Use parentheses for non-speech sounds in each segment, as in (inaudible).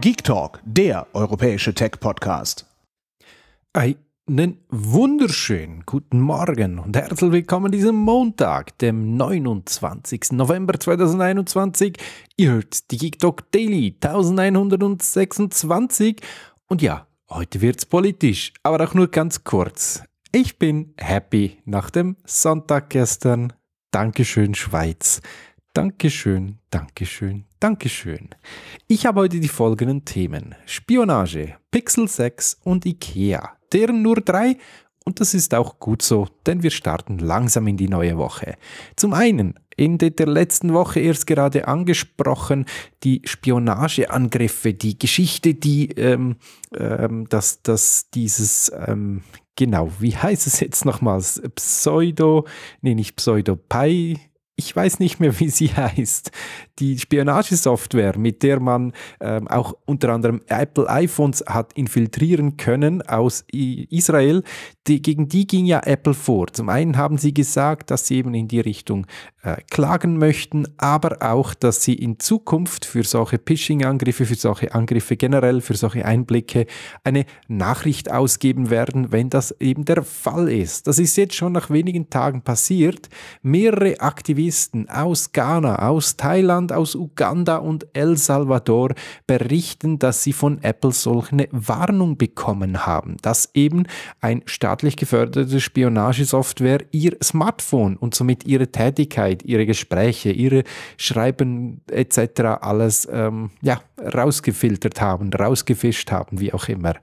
Geek Talk, der europäische Tech-Podcast. Einen wunderschönen guten Morgen und herzlich willkommen diesem Montag, dem 29. November 2021. Ihr hört die Geek Talk Daily 1126 und ja, heute wird's politisch, aber auch nur ganz kurz. Ich bin happy nach dem Sonntag gestern. Dankeschön, Schweiz. Dankeschön, Dankeschön, Dankeschön. Ich habe heute die folgenden Themen. Spionage, Pixel 6 und IKEA. Deren nur drei und das ist auch gut so, denn wir starten langsam in die neue Woche. Zum einen, Ende der letzten Woche erst gerade angesprochen, die Spionageangriffe, die Geschichte, die, ähm, ähm, dass, dass dieses, ähm, genau, wie heißt es jetzt nochmals? Pseudo, nee, nicht Pseudo, Pi, ich weiß nicht mehr, wie sie (laughs) heißt, die Spionagesoftware, mit der man ähm, auch unter anderem Apple iPhones hat infiltrieren können aus I Israel, die, gegen die ging ja Apple vor. Zum einen haben sie gesagt, dass sie eben in die Richtung äh, klagen möchten, aber auch, dass sie in Zukunft für solche Phishing-Angriffe, für solche Angriffe generell, für solche Einblicke eine Nachricht ausgeben werden, wenn das eben der Fall ist. Das ist jetzt schon nach wenigen Tagen passiert. Mehrere Aktivisten Aktivisten aus Ghana, aus Thailand, aus Uganda und El Salvador berichten, dass sie von Apple solch eine Warnung bekommen haben, dass eben ein staatlich geförderte Spionagesoftware ihr Smartphone und somit ihre Tätigkeit, ihre Gespräche, ihre Schreiben etc. alles ähm, ja, rausgefiltert haben, rausgefischt haben, wie auch immer.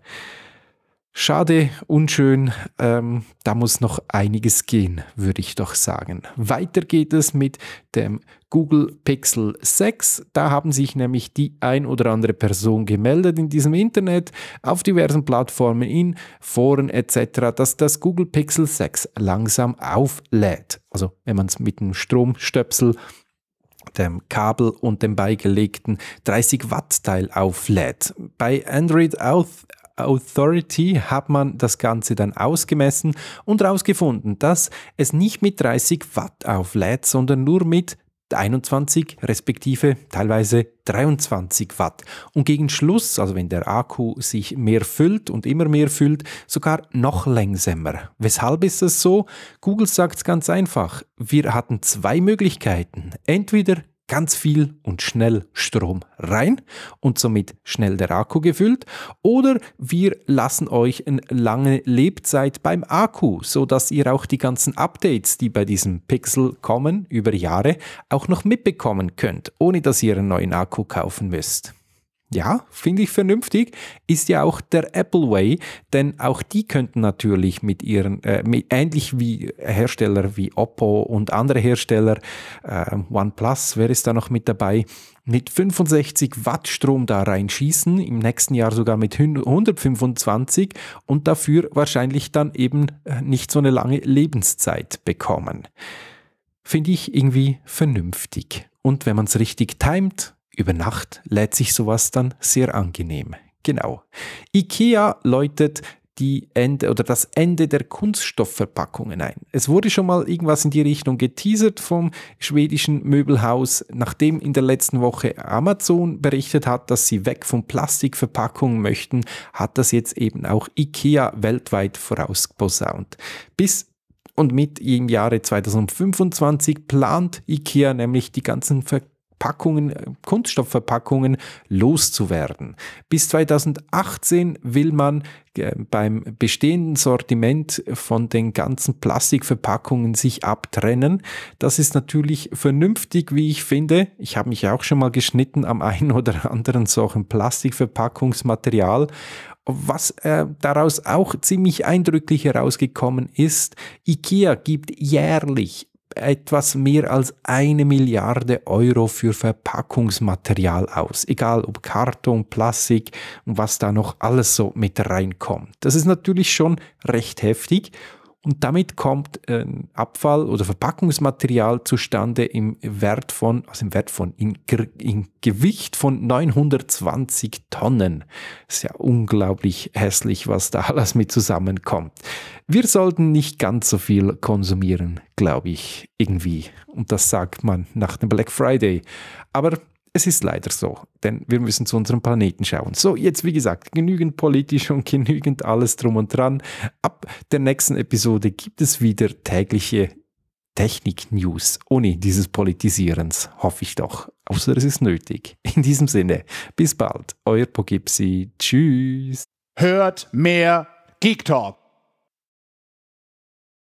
Schade, unschön, ähm, da muss noch einiges gehen, würde ich doch sagen. Weiter geht es mit dem Google Pixel 6. Da haben sich nämlich die ein oder andere Person gemeldet in diesem Internet, auf diversen Plattformen, in Foren etc., dass das Google Pixel 6 langsam auflädt. Also wenn man es mit einem Stromstöpsel dem Kabel und dem beigelegten 30 Watt Teil auflädt. Bei Android Authority hat man das Ganze dann ausgemessen und herausgefunden, dass es nicht mit 30 Watt auflädt, sondern nur mit 21 respektive teilweise 23 Watt und gegen Schluss, also wenn der Akku sich mehr füllt und immer mehr füllt, sogar noch langsamer. Weshalb ist das so? Google sagt es ganz einfach. Wir hatten zwei Möglichkeiten. Entweder ganz viel und schnell Strom rein und somit schnell der Akku gefüllt. Oder wir lassen euch eine lange Lebzeit beim Akku, so dass ihr auch die ganzen Updates, die bei diesem Pixel kommen über Jahre, auch noch mitbekommen könnt, ohne dass ihr einen neuen Akku kaufen müsst. Ja, finde ich vernünftig. Ist ja auch der Apple Way, denn auch die könnten natürlich mit ihren, äh, mit, ähnlich wie Hersteller wie Oppo und andere Hersteller, äh, OnePlus wäre es da noch mit dabei, mit 65 Watt Strom da reinschießen, im nächsten Jahr sogar mit 125 und dafür wahrscheinlich dann eben äh, nicht so eine lange Lebenszeit bekommen. Finde ich irgendwie vernünftig. Und wenn man es richtig timet, über Nacht lädt sich sowas dann sehr angenehm. Genau. IKEA läutet die Ende oder das Ende der Kunststoffverpackungen ein. Es wurde schon mal irgendwas in die Richtung geteasert vom schwedischen Möbelhaus, nachdem in der letzten Woche Amazon berichtet hat, dass sie weg von Plastikverpackungen möchten, hat das jetzt eben auch IKEA weltweit vorausposaunt. Bis und mit im Jahre 2025 plant IKEA nämlich die ganzen Ver Packungen, äh, Kunststoffverpackungen loszuwerden. Bis 2018 will man äh, beim bestehenden Sortiment von den ganzen Plastikverpackungen sich abtrennen. Das ist natürlich vernünftig, wie ich finde. Ich habe mich auch schon mal geschnitten am einen (laughs) oder anderen solchen Plastikverpackungsmaterial. Was äh, daraus auch ziemlich eindrücklich herausgekommen ist, IKEA gibt jährlich etwas mehr als eine Milliarde Euro für Verpackungsmaterial aus, egal ob Karton, Plastik und was da noch alles so mit reinkommt. Das ist natürlich schon recht heftig und damit kommt ein Abfall oder Verpackungsmaterial zustande im Wert von, also im Wert von, in, in Gewicht von 920 Tonnen. ist ja unglaublich hässlich, was da (laughs) alles mit zusammenkommt. Wir sollten nicht ganz so viel konsumieren, glaube ich, irgendwie. Und das sagt man nach dem Black Friday. Aber es ist leider so, denn wir müssen zu unserem Planeten schauen. So, jetzt wie gesagt, genügend politisch und (laughs) genügend alles drum und dran. Ab der nächsten Episode gibt es wieder tägliche Technik-News ohne dieses Politisierens, hoffe ich doch. Außer es ist nötig. In diesem Sinne, bis bald, euer Pogipsi. Tschüss. Hört mehr Geek Talk.